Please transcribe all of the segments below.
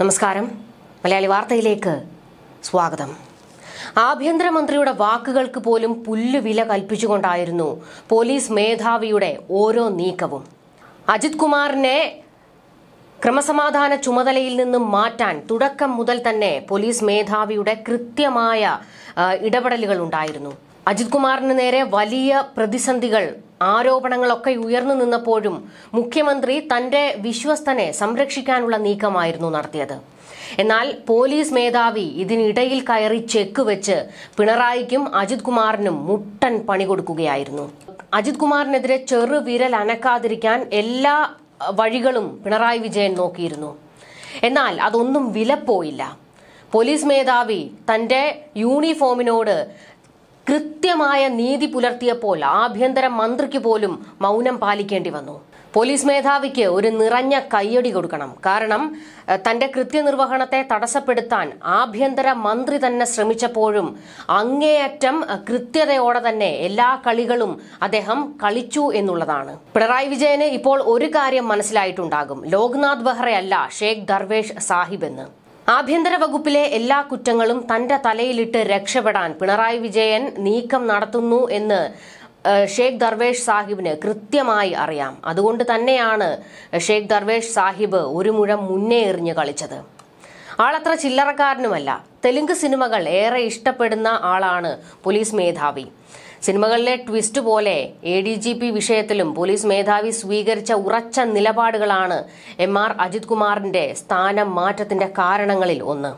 നമസ്കാരം മലയാളി വാർത്തയിലേക്ക് സ്വാഗതം ആഭ്യന്തരമന്ത്രിയുടെ വാക്കുകൾക്ക് പോലും പുല്ലുവില കൽപ്പിച്ചുകൊണ്ടായിരുന്നു പോലീസ് മേധാവിയുടെ ഓരോ നീക്കവും അജിത് കുമാറിനെ ക്രമസമാധാന ചുമതലയിൽ നിന്നും മാറ്റാൻ തുടക്കം മുതൽ തന്നെ പോലീസ് മേധാവിയുടെ കൃത്യമായ ഇടപെടലുകൾ ഉണ്ടായിരുന്നു അജിത് കുമാറിന് നേരെ വലിയ പ്രതിസന്ധികൾ ആരോപണങ്ങളൊക്കെ ഉയർന്നു നിന്നപ്പോഴും മുഖ്യമന്ത്രി തന്റെ വിശ്വസ്തനെ സംരക്ഷിക്കാനുള്ള നീക്കമായിരുന്നു നടത്തിയത് എന്നാൽ പോലീസ് മേധാവി ഇതിനിടയിൽ കയറി ചെക്ക് വെച്ച് പിണറായിക്കും അജിത് കുമാറിനും മുട്ടൻ പണി കൊടുക്കുകയായിരുന്നു അജിത് കുമാറിനെതിരെ ചെറുവിരൽ അനക്കാതിരിക്കാൻ എല്ലാ വഴികളും പിണറായി വിജയൻ നോക്കിയിരുന്നു എന്നാൽ അതൊന്നും വിലപ്പോയില്ല പോലീസ് മേധാവി തന്റെ യൂണിഫോമിനോട് കൃത്യമായ നീതി പുലർത്തിയപ്പോൾ ആഭ്യന്തര മന്ത്രിക്ക് പോലും മൗനം പാലിക്കേണ്ടി വന്നു പോലീസ് മേധാവിക്ക് ഒരു നിറഞ്ഞ കയ്യടി കൊടുക്കണം കാരണം തന്റെ കൃത്യനിർവഹണത്തെ തടസ്സപ്പെടുത്താൻ ആഭ്യന്തര മന്ത്രി തന്നെ ശ്രമിച്ചപ്പോഴും അങ്ങേയറ്റം കൃത്യതയോടെ തന്നെ എല്ലാ കളികളും അദ്ദേഹം കളിച്ചു എന്നുള്ളതാണ് പിണറായി വിജയന് ഇപ്പോൾ ഒരു കാര്യം മനസ്സിലായിട്ടുണ്ടാകും ലോക്നാഥ് ബെഹ്റയല്ല ഷേഖ് ദർവേഷ് സാഹിബ് എന്ന് ആഭ്യന്തര വകുപ്പിലെ എല്ലാ കുറ്റങ്ങളും തന്റെ തലയിലിട്ട് രക്ഷപ്പെടാൻ പിണറായി വിജയൻ നീക്കം നടത്തുന്നു എന്ന് ഷേഖ് ദർവേഷ് സാഹിബിന് കൃത്യമായി അറിയാം അതുകൊണ്ട് തന്നെയാണ് ഷേഖ് ദർവേഷ് സാഹിബ് ഒരു മുഴം മുന്നേ എറിഞ്ഞ് കളിച്ചത് ആളത്ര ചില്ലറക്കാരനുമല്ല തെലുങ്ക് സിനിമകൾ ഏറെ ഇഷ്ടപ്പെടുന്ന ആളാണ് പോലീസ് മേധാവി സിനിമകളിലെ ട്വിസ്റ്റ് പോലെ എ ഡി ജി പി വിഷയത്തിലും പോലീസ് മേധാവി സ്വീകരിച്ച ഉറച്ച നിലപാടുകളാണ് എം ആർ അജിത് കുമാറിന്റെ സ്ഥാനം മാറ്റത്തിന്റെ കാരണങ്ങളിൽ ഒന്ന്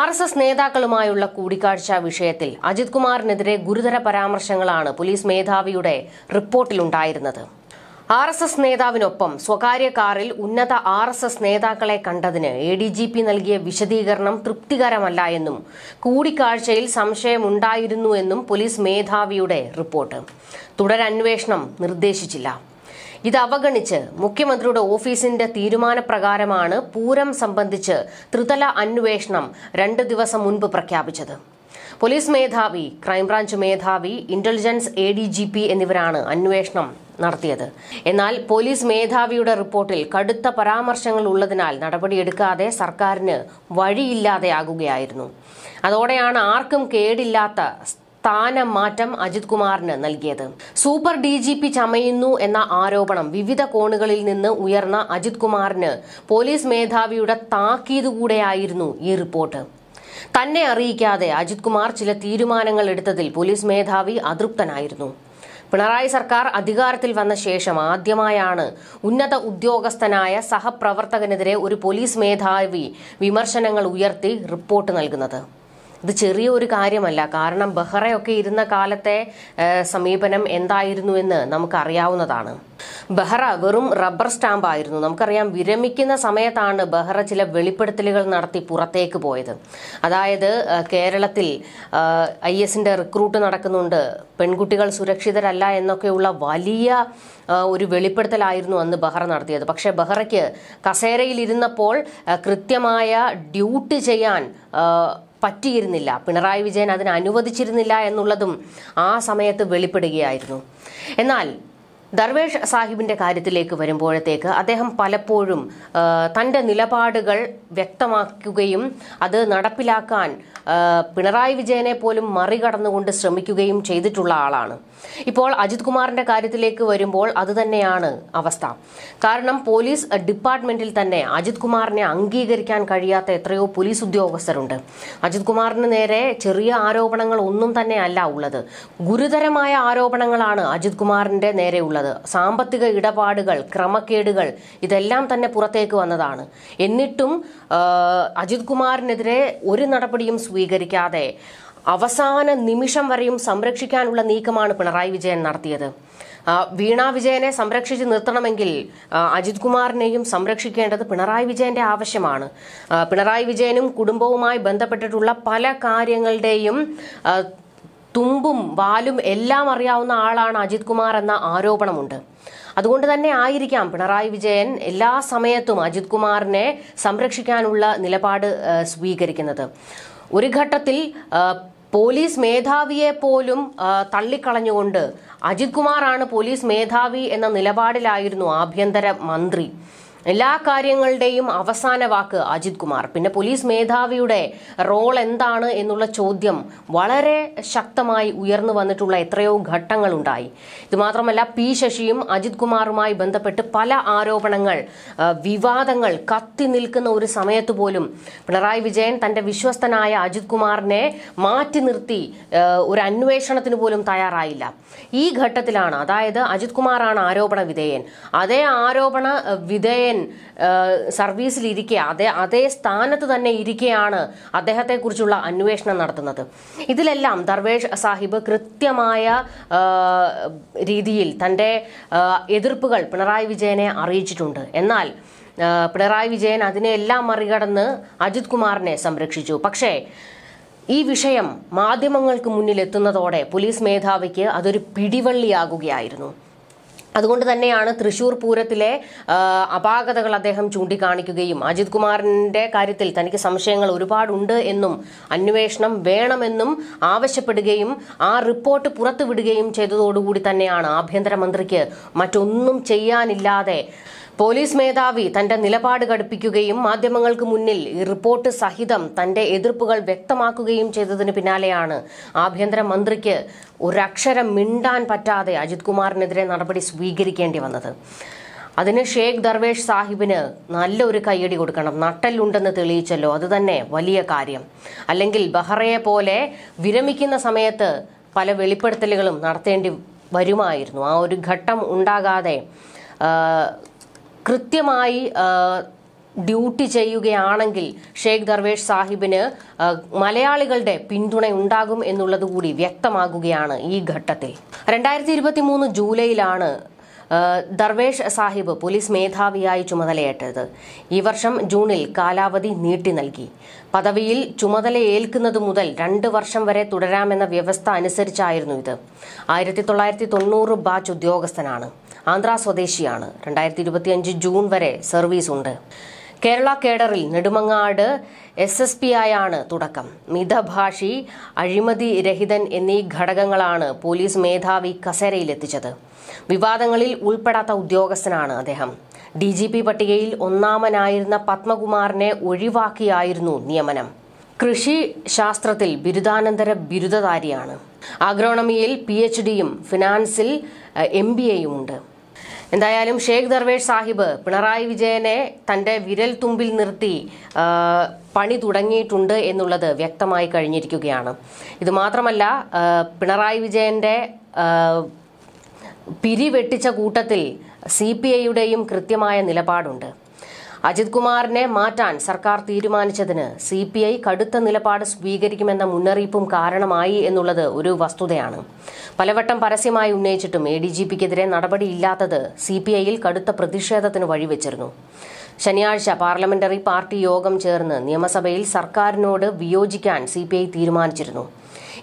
ആർ എസ് എസ് നേതാക്കളുമായുള്ള കൂടിക്കാഴ്ച വിഷയത്തിൽ അജിത് കുമാറിനെതിരെ ഗുരുതര പരാമർശങ്ങളാണ് പോലീസ് മേധാവിയുടെ റിപ്പോർട്ടിലുണ്ടായിരുന്നത് ആർ എസ് എസ് നേതാവിനൊപ്പം സ്വകാര്യ കാറിൽ ഉന്നത ആർ എസ് എസ് നേതാക്കളെ കണ്ടതിന് എ ഡി ജി പി നൽകിയ വിശദീകരണം തൃപ്തികരമല്ല എന്നും കൂടിക്കാഴ്ചയിൽ സംശയമുണ്ടായിരുന്നു എന്നും പോലീസ് മേധാവിയുടെ റിപ്പോർട്ട് തുടരന്വേഷണം നിർദ്ദേശിച്ചില്ല ഇത് അവഗണിച്ച് മുഖ്യമന്ത്രിയുടെ ഓഫീസിന്റെ തീരുമാനപ്രകാരമാണ് പൂരം സംബന്ധിച്ച് ത്രിതല അന്വേഷണം രണ്ട് ദിവസം മുൻപ് പ്രഖ്യാപിച്ചത് പോലീസ് മേധാവി ക്രൈംബ്രാഞ്ച് മേധാവി intelligence A D G P എന്നിവരാണ് അന്വേഷണം നടത്തിയത് എന്നാൽ പോലീസ് മേധാവിയുടെ റിപ്പോർട്ടിൽ കടുത്ത പരാമർശങ്ങൾ ഉള്ളതിനാൽ നടപടിയെടുക്കാതെ സർക്കാരിന് വഴിയില്ലാതെയാകുകയായിരുന്നു അതോടെയാണ് ആർക്കും കേടില്ലാത്ത സ്ഥാനമാറ്റം അജിത് കുമാറിന് നൽകിയത് സൂപ്പർ ഡി ജി പി ചമയുന്നു എന്ന ആരോപണം വിവിധ കോണുകളിൽ നിന്ന് ഉയർന്ന അജിത് കുമാറിന് പോലീസ് മേധാവിയുടെ താക്കീത് കൂടെയായിരുന്നു ഈ റിപ്പോർട്ട് തന്നെ അറിയിക്കാതെ അജിത് കുമാർ ചില തീരുമാനങ്ങൾ എടുത്തതിൽ പോലീസ് മേധാവി അതൃപ്തനായിരുന്നു പിണറായി സർക്കാർ അധികാരത്തിൽ വന്ന ശേഷം ആദ്യമായാണ് ഉന്നത ഉദ്യോഗസ്ഥനായ സഹപ്രവർത്തകനെതിരെ ഒരു പോലീസ് മേധാവി വിമർശനങ്ങൾ ഉയർത്തി റിപ്പോർട്ട് നൽകുന്നത് അത് ചെറിയ ഒരു കാര്യമല്ല കാരണം ബഹ്റയൊക്കെ ഇരുന്ന കാലത്തെ സമീപനം എന്തായിരുന്നു എന്ന് നമുക്കറിയാവുന്നതാണ് ബഹ്റ വെറും റബ്ബർ സ്റ്റാമ്പ് ആയിരുന്നു നമുക്കറിയാം വിരമിക്കുന്ന സമയത്താണ് ബഹ്റ ചില വെളിപ്പെടുത്തലുകൾ നടത്തി പുറത്തേക്ക് പോയത് അതായത് കേരളത്തിൽ ഐ എസിന്റെ റിക്രൂട്ട് നടക്കുന്നുണ്ട് പെൺകുട്ടികൾ സുരക്ഷിതരല്ല എന്നൊക്കെയുള്ള വലിയ ഒരു വെളിപ്പെടുത്തലായിരുന്നു അന്ന് ബഹ്റ നടത്തിയത് പക്ഷേ ബഹ്റയ്ക്ക് കസേരയിൽ ഇരുന്നപ്പോൾ കൃത്യമായ ഡ്യൂട്ടി ചെയ്യാൻ പറ്റിയിരുന്നില്ല പിണറായി വിജയൻ അതിന് അനുവദിച്ചിരുന്നില്ല എന്നുള്ളതും ആ സമയത്ത് വെളിപ്പെടുകയായിരുന്നു എന്നാൽ ദർവേഷ് സാഹിബിന്റെ കാര്യത്തിലേക്ക് വരുമ്പോഴത്തേക്ക് അദ്ദേഹം പലപ്പോഴും തന്റെ നിലപാടുകൾ വ്യക്തമാക്കുകയും അത് നടപ്പിലാക്കാൻ പിണറായി വിജയനെ പോലും മറികടന്നുകൊണ്ട് ശ്രമിക്കുകയും ചെയ്തിട്ടുള്ള ആളാണ് ഇപ്പോൾ അജിത് കുമാറിന്റെ കാര്യത്തിലേക്ക് വരുമ്പോൾ അത് തന്നെയാണ് അവസ്ഥ കാരണം പോലീസ് ഡിപ്പാർട്ട്മെന്റിൽ തന്നെ അജിത് കുമാറിനെ അംഗീകരിക്കാൻ കഴിയാത്ത എത്രയോ പോലീസ് ഉദ്യോഗസ്ഥരുണ്ട് അജിത് കുമാറിന് നേരെ ചെറിയ ആരോപണങ്ങൾ ഒന്നും തന്നെ അല്ല ഉള്ളത് ഗുരുതരമായ ആരോപണങ്ങളാണ് അജിത് കുമാറിന്റെ നേരെയുള്ളത് വന്നത് സാമ്പത്തിക ഇടപാടുകൾ ക്രമക്കേടുകൾ ഇതെല്ലാം തന്നെ പുറത്തേക്ക് വന്നതാണ് എന്നിട്ടും അജിത് കുമാറിനെതിരെ ഒരു നടപടിയും സ്വീകരിക്കാതെ അവസാന നിമിഷം വരെയും സംരക്ഷിക്കാനുള്ള നീക്കമാണ് പിണറായി വിജയൻ നടത്തിയത് വീണ വിജയനെ സംരക്ഷിച്ച് നിർത്തണമെങ്കിൽ അജിത് കുമാറിനെയും സംരക്ഷിക്കേണ്ടത് പിണറായി വിജയന്റെ ആവശ്യമാണ് പിണറായി വിജയനും കുടുംബവുമായി ബന്ധപ്പെട്ടിട്ടുള്ള പല കാര്യങ്ങളുടെയും തുമ്പും വാലും എല്ലാം അറിയാവുന്ന ആളാണ് അജിത് കുമാർ എന്ന ആരോപണമുണ്ട് അതുകൊണ്ട് തന്നെ ആയിരിക്കാം പിണറായി വിജയൻ എല്ലാ സമയത്തും അജിത് കുമാറിനെ സംരക്ഷിക്കാനുള്ള നിലപാട് സ്വീകരിക്കുന്നത് ഒരു ഘട്ടത്തിൽ പോലീസ് മേധാവിയെ പോലും തള്ളിക്കളഞ്ഞുകൊണ്ട് അജിത് കുമാറാണ് പോലീസ് മേധാവി എന്ന നിലപാടിലായിരുന്നു ആഭ്യന്തര മന്ത്രി എല്ലാ കാര്യങ്ങളുടെയും അവസാന വാക്ക് അജിത് കുമാർ പിന്നെ പോലീസ് മേധാവിയുടെ റോൾ എന്താണ് എന്നുള്ള ചോദ്യം വളരെ ശക്തമായി ഉയർന്നു വന്നിട്ടുള്ള എത്രയോ ഘട്ടങ്ങളുണ്ടായി ഇതുമാത്രമല്ല പി ശശിയും അജിത് കുമാറുമായി ബന്ധപ്പെട്ട് പല ആരോപണങ്ങൾ വിവാദങ്ങൾ കത്തി നിൽക്കുന്ന ഒരു സമയത്ത് പോലും പിണറായി വിജയൻ തന്റെ വിശ്വസ്തനായ അജിത് കുമാറിനെ മാറ്റി നിർത്തി ഒരു അന്വേഷണത്തിന് പോലും തയ്യാറായില്ല ഈ ഘട്ടത്തിലാണ് അതായത് അജിത് കുമാറാണ് ആരോപണ വിധേയൻ അതേ ആരോപണ വിധേയൻ സർവീസിലിരിക്കുക അതേ അതേ സ്ഥാനത്ത് തന്നെ അദ്ദേഹത്തെ അദ്ദേഹത്തെക്കുറിച്ചുള്ള അന്വേഷണം നടത്തുന്നത് ഇതിലെല്ലാം ദർവേഷ് സാഹിബ് കൃത്യമായ രീതിയിൽ തൻ്റെ എതിർപ്പുകൾ പിണറായി വിജയനെ അറിയിച്ചിട്ടുണ്ട് എന്നാൽ പിണറായി വിജയൻ അതിനെല്ലാം മറികടന്ന് അജിത് കുമാറിനെ സംരക്ഷിച്ചു പക്ഷേ ഈ വിഷയം മാധ്യമങ്ങൾക്ക് മുന്നിൽ എത്തുന്നതോടെ പോലീസ് മേധാവിക്ക് അതൊരു പിടിവള്ളിയാകുകയായിരുന്നു അതുകൊണ്ട് തന്നെയാണ് തൃശൂർ പൂരത്തിലെ അപാകതകൾ അദ്ദേഹം ചൂണ്ടിക്കാണിക്കുകയും അജിത് കുമാറിന്റെ കാര്യത്തിൽ തനിക്ക് സംശയങ്ങൾ ഒരുപാടുണ്ട് എന്നും അന്വേഷണം വേണമെന്നും ആവശ്യപ്പെടുകയും ആ റിപ്പോർട്ട് പുറത്തുവിടുകയും ചെയ്തതോടുകൂടി തന്നെയാണ് ആഭ്യന്തരമന്ത്രിക്ക് മറ്റൊന്നും ചെയ്യാനില്ലാതെ പോലീസ് മേധാവി തന്റെ നിലപാട് ഘടിപ്പിക്കുകയും മാധ്യമങ്ങൾക്ക് മുന്നിൽ ഈ റിപ്പോർട്ട് സഹിതം തന്റെ എതിർപ്പുകൾ വ്യക്തമാക്കുകയും ചെയ്തതിന് പിന്നാലെയാണ് ആഭ്യന്തരമന്ത്രിക്ക് ഒരക്ഷരം മിണ്ടാൻ പറ്റാതെ അജിത് കുമാറിനെതിരെ നടപടി സ്വീകരിക്കേണ്ടി വന്നത് അതിന് ഷേഖ് ദർവേഷ് സാഹിബിന് നല്ലൊരു കൈയടി കൊടുക്കണം നട്ടല്ലുണ്ടെന്ന് തെളിയിച്ചല്ലോ അത് തന്നെ വലിയ കാര്യം അല്ലെങ്കിൽ ബഹ്റയെ പോലെ വിരമിക്കുന്ന സമയത്ത് പല വെളിപ്പെടുത്തലുകളും നടത്തേണ്ടി വരുമായിരുന്നു ആ ഒരു ഘട്ടം ഉണ്ടാകാതെ കൃത്യമായി ഡ്യൂട്ടി ചെയ്യുകയാണെങ്കിൽ ഷേഖ് ദർവേഷ് സാഹിബിന് മലയാളികളുടെ പിന്തുണ ഉണ്ടാകും എന്നുള്ളത് കൂടി വ്യക്തമാകുകയാണ് ഈ ഘട്ടത്തിൽ രണ്ടായിരത്തി ഇരുപത്തി മൂന്ന് ജൂലൈയിലാണ് ദർവേഷ് സാഹിബ് പോലീസ് മേധാവിയായി ചുമതലയേറ്റത് ഈ വർഷം ജൂണിൽ കാലാവധി നീട്ടി നൽകി പദവിയിൽ ചുമതലയേൽക്കുന്നത് മുതൽ രണ്ട് വർഷം വരെ തുടരാമെന്ന വ്യവസ്ഥ അനുസരിച്ചായിരുന്നു ഇത് ആയിരത്തി തൊള്ളായിരത്തി തൊണ്ണൂറ് ബാച്ച് ഉദ്യോഗസ്ഥനാണ് ആന്ധ്ര സ്വദേശിയാണ് രണ്ടായിരത്തി ഇരുപത്തിയഞ്ച് ജൂൺ വരെ സർവീസ് ഉണ്ട് കേരള കേഡറിൽ നെടുമങ്ങാട് എസ് എസ് പി ആയാണ് തുടക്കം മിതഭാഷി അഴിമതി രഹിതൻ എന്നീ ഘടകങ്ങളാണ് പോലീസ് മേധാവി കസേരയിലെത്തിച്ചത് വിവാദങ്ങളിൽ ഉൾപ്പെടാത്ത ഉദ്യോഗസ്ഥനാണ് അദ്ദേഹം ഡി ജി പി പട്ടികയിൽ ഒന്നാമനായിരുന്ന പത്മകുമാറിനെ ഒഴിവാക്കിയായിരുന്നു നിയമനം കൃഷി ശാസ്ത്രത്തിൽ ബിരുദാനന്തര ബിരുദധാരിയാണ് ആഗ്രോണമിയിൽ പി എച്ച് ഡിയും ഫിനാൻസിൽ എം ബി എയും ഉണ്ട് എന്തായാലും ഷേഖ് ദർവേഷ് സാഹിബ് പിണറായി വിജയനെ തന്റെ വിരൽ തുമ്പിൽ നിർത്തി പണി തുടങ്ങിയിട്ടുണ്ട് എന്നുള്ളത് വ്യക്തമായി കഴിഞ്ഞിരിക്കുകയാണ് ഇത് മാത്രമല്ല പിണറായി വിജയന്റെ പിരിവെട്ടിച്ച കൂട്ടത്തിൽ സി പി ഐയുടെയും കൃത്യമായ നിലപാടുണ്ട് അജിത് കുമാറിനെ മാറ്റാൻ സർക്കാർ തീരുമാനിച്ചതിന് സി പി ഐ കടുത്ത നിലപാട് സ്വീകരിക്കുമെന്ന മുന്നറിയിപ്പും കാരണമായി എന്നുള്ളത് ഒരു വസ്തുതയാണ് പലവട്ടം പരസ്യമായി ഉന്നയിച്ചിട്ടും എ ഡി ജി പിക്കെതിരെ നടപടിയില്ലാത്തത് സി പി ഐയിൽ കടുത്ത പ്രതിഷേധത്തിന് വഴിവെച്ചിരുന്നു ശനിയാഴ്ച പാർലമെന്ററി പാർട്ടി യോഗം ചേർന്ന് നിയമസഭയിൽ സർക്കാരിനോട് വിയോജിക്കാൻ സി തീരുമാനിച്ചിരുന്നു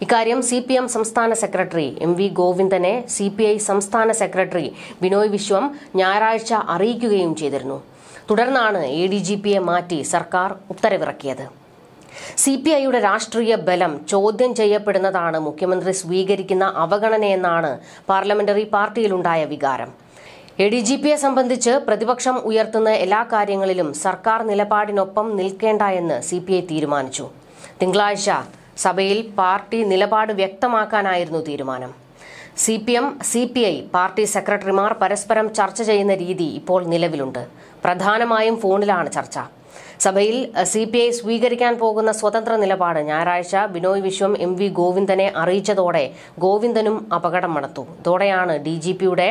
ഇക്കാര്യം സി പി എം സംസ്ഥാന സെക്രട്ടറി എം വി ഗോവിന്ദനെ സി പി ഐ സംസ്ഥാന സെക്രട്ടറി ബിനോയ് വിശ്വം ഞായറാഴ്ച അറിയിക്കുകയും ചെയ്തിരുന്നു തുടർന്നാണ് എ ഡി ജി പിയെ മാറ്റി സർക്കാർ ഉത്തരവിറക്കിയത് സി പി ഐയുടെ രാഷ്ട്രീയ ബലം ചോദ്യം ചെയ്യപ്പെടുന്നതാണ് മുഖ്യമന്ത്രി സ്വീകരിക്കുന്ന അവഗണനയെന്നാണ് പാർലമെന്ററി പാർട്ടിയിലുണ്ടായ വികാരം എ ഡി ജി പിയെ സംബന്ധിച്ച് പ്രതിപക്ഷം ഉയർത്തുന്ന എല്ലാ കാര്യങ്ങളിലും സർക്കാർ നിലപാടിനൊപ്പം നിൽക്കേണ്ട എന്ന് സി പി ഐ തീരുമാനിച്ചു തിങ്കളാഴ്ച സഭയിൽ പാർട്ടി നിലപാട് വ്യക്തമാക്കാനായിരുന്നു തീരുമാനം C P M C P I party സെക്രട്ടറിമാർ പരസ്പരം ചർച്ച ചെയ്യുന്ന രീതി ഇപ്പോൾ നിലവിലുണ്ട് പ്രധാനമായും ഫോണിലാണ് ചർച്ച സഭയിൽ സി പി ഐ സ്വീകരിക്കാൻ പോകുന്ന സ്വതന്ത്ര നിലപാട് ഞായറാഴ്ച ബിനോയ് വിശ്വം എം വി ഗോവിന്ദനെ അറിയിച്ചതോടെ ഗോവിന്ദനും അപകടം മണത്തു ഇതോടെയാണ് ഡി ജി പിയുടെ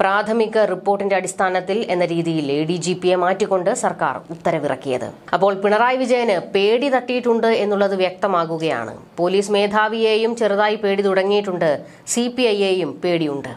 പ്രാഥമിക റിപ്പോർട്ടിന്റെ അടിസ്ഥാനത്തിൽ എന്ന രീതിയിൽ എ ഡി ജി പിയെ മാറ്റിക്കൊണ്ട് സർക്കാർ ഉത്തരവിറക്കിയത് അപ്പോൾ പിണറായി വിജയന് പേടി തട്ടിയിട്ടുണ്ട് എന്നുള്ളത് വ്യക്തമാകുകയാണ് പോലീസ് മേധാവിയെയും ചെറുതായി പേടി തുടങ്ങിയിട്ടുണ്ട് സി പി ഐയെയും പേടിയുണ്ട്